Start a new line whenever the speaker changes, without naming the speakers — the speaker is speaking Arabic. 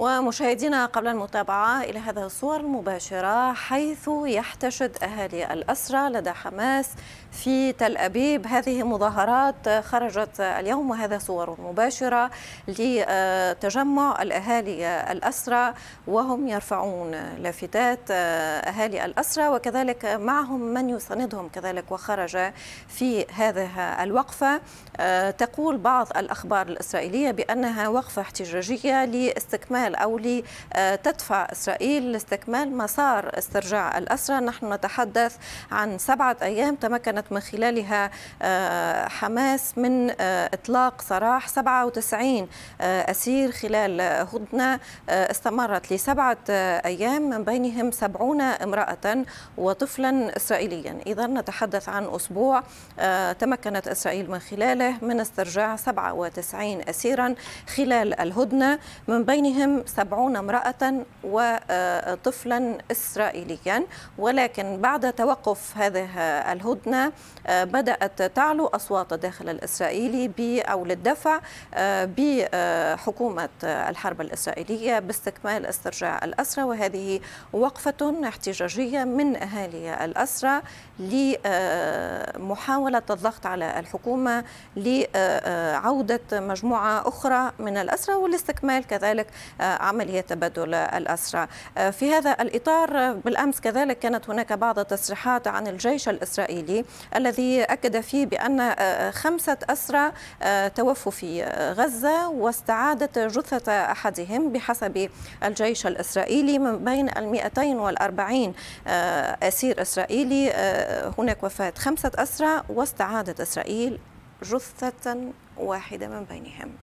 ومشاهدينا قبل المتابعة إلى هذا الصور المباشرة حيث يحتشد أهالي الأسرى لدى حماس في تل أبيب هذه مظاهرات خرجت اليوم وهذا صور مباشرة لتجمع الأهالي الأسرى وهم يرفعون لافتات أهالي الأسرى وكذلك معهم من يساندهم كذلك وخرج في هذه الوقفة تقول بعض الأخبار الإسرائيلية بأنها وقفة احتجاجية لاستكمال الأولي تدفع إسرائيل لاستكمال مسار استرجاع الأسرى نحن نتحدث عن سبعة أيام تمكنت من خلالها آه، حماس من آه، إطلاق سراح 97 آه، أسير خلال هدنة استمرت لسبعة أيام من بينهم 70 امرأة وطفلا إسرائيليا إذا نتحدث عن أسبوع تمكنت إسرائيل من خلاله من استرجاع 97 أسيرا خلال الهدنة من بينهم 70 سبعون امرأة وطفلا آه، إسرائيليا ولكن بعد توقف هذه الهدنة آه، بدأت تعلو أصوات الداخل الإسرائيلي أو للدفع آه، بحكومة الحرب الإسرائيلية باستكمال استرجاع الأسرى وهذه وقفة احتجاجية من أهالي الأسرى لمحاولة الضغط على الحكومة لعودة مجموعة أخرى من الأسرى والاستكمال كذلك عملية تبادل الأسرى آه، في هذا الإطار آه، بالأمس كذلك كانت هناك بعض التصريحات عن الجيش الإسرائيلي الذي أكد فيه بأن آه، خمسة أسرى توفوا في غزة واستعادت جثة أحدهم بحسب الجيش الإسرائيلي من بين ال 240 أسير إسرائيلي هناك وفاة خمسة أسرى واستعادت إسرائيل جثة واحدة من بينهم